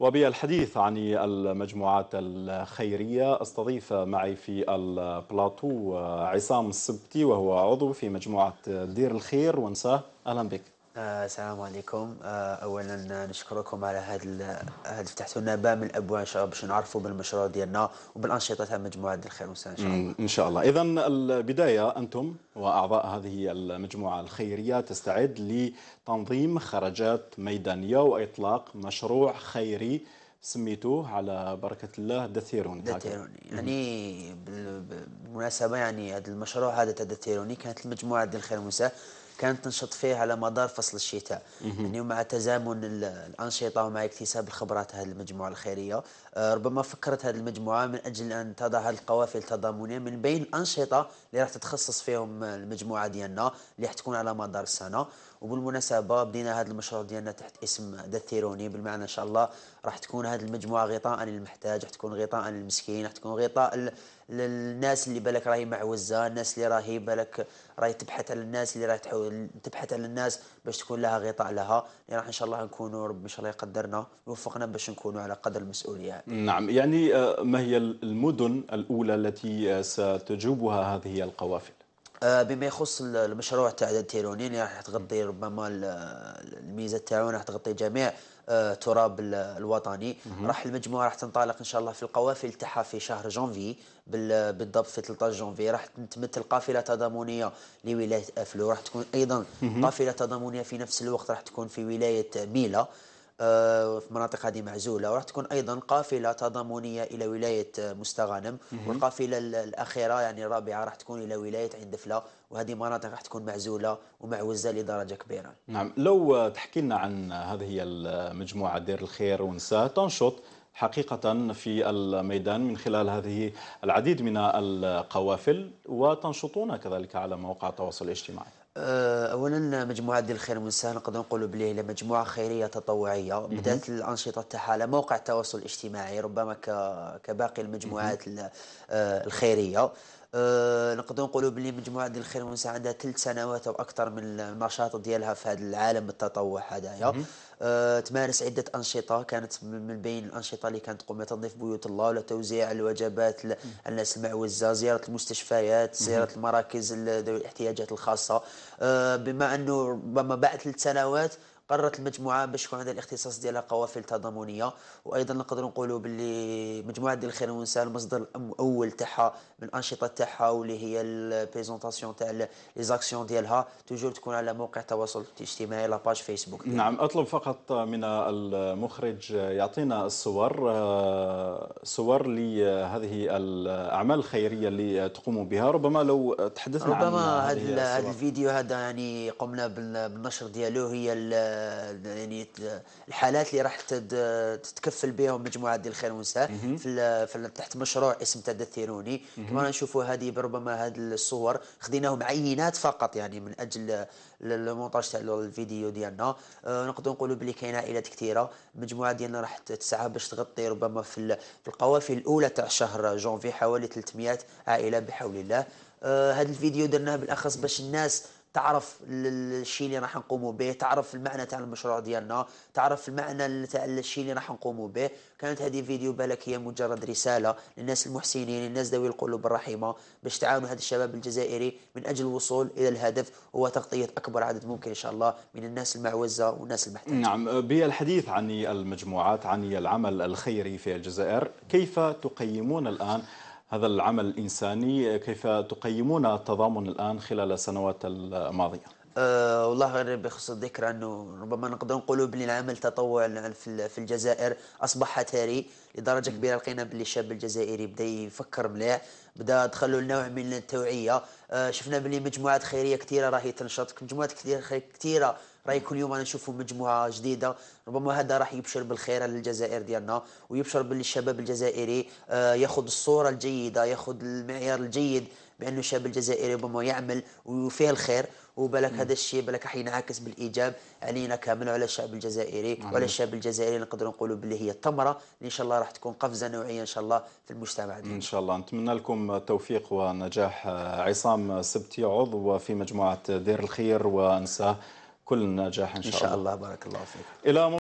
وبالحديث عن المجموعات الخيرية استضيف معي في البلاطو عصام السبتي وهو عضو في مجموعة دير الخير ونساه أهلا بك آه السلام عليكم آه اولا نشكركم على هذا هذا فتحتوا لنا باب من الابواب ان شاء الله باش نعرفوا بالمشروع ديالنا وبالانشطه تاع مجموعه الخير ان شاء الله ان شاء الله اذا البدايه انتم واعضاء هذه المجموعه الخيريه تستعد لتنظيم خرجات ميدانيه واطلاق مشروع خيري سميتوه على بركة الله دثيروني دثيروني يعني بالمناسبة يعني هذا المشروع هذا تاع دثيروني كانت المجموعة ديال الخير والمساء كانت تنشط فيه على مدار فصل الشتاء يعني مع تزامن الانشطه ومع اكتساب الخبرات هذه المجموعه الخيريه آه، ربما فكرت هذه المجموعه من اجل ان تضع هذه القوافل التضامنيه من بين الانشطه اللي راح تتخصص فيهم آه، المجموعه ديالنا اللي راح تكون على مدار السنه وبالمناسبه بدينا هذا المشروع ديالنا تحت اسم دثيروني بالمعنى ان شاء الله راح تكون هذه المجموعه غطاء للمحتاج راح تكون غطاء للمسكين راح تكون غطاء للناس اللي بالك راهي معوزه الناس اللي راهي بالك راهي تبحث على الناس اللي راهي تحاول تبحث على الناس باش تكون لها غطاء لها اللي يعني راح ان شاء الله نكونوا ربي ان شاء الله يقدرنا يوفقنا باش نكونوا على قدر المسؤوليه نعم يعني آه، ما هي المدن الاولى التي آه، ستجوبها هذه القوافل آه، بما يخص المشروع تاع التيرونين يعني راح تغطي ربما الميزه تاعو راح تغطي جميع آه، التراب الوطني راح المجموعه راح تنطلق ان شاء الله في القوافل تاعها في شهر جونفي بالضبط في 13 جونفي راح تمثل قافله تضامنيه لولايه افلو راح تكون ايضا قافله تضامنيه في نفس الوقت راح تكون في ولايه ميلا آه، في مناطق هذه معزوله وراح تكون ايضا قافله تضامنيه الى ولايه آه، مستغانم والقافله الاخيره يعني الرابعه راح تكون الى ولايه عند دفله وهذه مناطق راح تكون معزوله ومعوزه لدرجه كبيره. نعم لو تحكي لنا عن هذه المجموعه دير الخير ونساء تنشط حقيقة في الميدان من خلال هذه العديد من القوافل وتنشطون كذلك على مواقع التواصل الاجتماعي آه، اولا مجموعه ديال الخير والسهل نقدر نقولوا بلي هي مجموعه خيريه تطوعيه بدات الانشطه تاعها على موقع التواصل الاجتماعي ربما كباقي المجموعات آه، الخيريه آه، نقدر نقدروا نقولوا بلي مجموعه ديال الخير والمساعده عندها ثلاث سنوات او اكثر من النشاط ديالها في هذا العالم التطوع هذايا أه تمارس عده انشطه كانت من بين الانشطه اللي كانت تقوم تنظيف بيوت الله ولا توزيع الوجبات للناس المعوزه زياره المستشفيات زياره المراكز ذوي الاحتياجات الخاصه أه بما انه ربما بعد ثلاث سنوات قررت المجموعه باش يكون عندها الاختصاص ديالها قوافل تضامنيه وايضا نقدروا نقولوا باللي مجموعه ديال الخير والنساء المصدر الاول تاعها من الانشطه تاعها واللي هي البريزونطاسيون تاع لي زاكسيون ديالها توجور تكون على موقع التواصل الاجتماعي لاباج فيسبوك نعم اطلب فقط من المخرج يعطينا الصور آه، صور لهذه الاعمال الخيريه اللي تقوم بها ربما لو تحدثنا ربما عن هذا الفيديو هذا يعني قمنا بالنشر ديالو هي يعني الحالات اللي راح تتكفل بهم مجموعه ديال الخير والنساء في, في تحت مشروع اسم تدثروني كما نشوفوا هذه بربما هذه الصور خديناهم عينات فقط يعني من اجل المونتاج تاع الفيديو ديالنا أه، نقدر نقولوا بلي كاين عائلات كثيره مجموعه ديالنا راح تسعى باش تغطي ربما في القوافل الاولى تاع شهر جونفي حوالي 300 عائله بحول الله أه، هذا الفيديو درناه بالاخص باش الناس تعرف الشيء اللي راح نقوموا به تعرف المعنى تاع المشروع ديالنا تعرف المعنى تاع الشيء اللي راح نقوموا به كانت هذه فيديو بالك هي مجرد رساله للناس المحسنين للناس ذوي القلوب الرحيمه باش تعاونوا هذا الشباب الجزائري من اجل الوصول الى الهدف هو تغطيه اكبر عدد ممكن ان شاء الله من الناس المعوزه والناس المحتاجه نعم بالحديث عن المجموعات عن العمل الخيري في الجزائر كيف تقيمون الان هذا العمل الإنساني كيف تقيمون التضامن الآن خلال السنوات الماضية؟ أه والله غير بخص الذكر انه ربما نقدر نقولوا بلي العمل التطوع في الجزائر اصبح تاري لدرجه كبيره لقينا بلي الشاب الجزائري بدا يفكر مليح بدا دخلوا لنوع من التوعيه أه شفنا بلي مجموعات خيريه كثيره راهي تنشط مجموعات كثيره راهي كل يوم نشوفوا مجموعه جديده ربما هذا راح يبشر بالخير للجزائر ديالنا ويبشر باللي الجزائري آه ياخذ الصوره الجيده ياخذ المعيار الجيد بانه الشاب الجزائري ربما يعمل وفيه الخير وبالك هذا الشيء بالك راح ينعكس بالايجاب علينا كامل وعلى الشعب الجزائري نعم. وعلى الشعب الجزائري نقدروا نقولوا باللي هي الثمره اللي ان شاء الله راح تكون قفزه نوعيه ان شاء الله في المجتمع دي. ان شاء الله نتمنى لكم التوفيق ونجاح عصام سبتي عضو في مجموعه دير الخير وانساه كل النجاح ان شاء, إن شاء الله. الله بارك الله فيك الى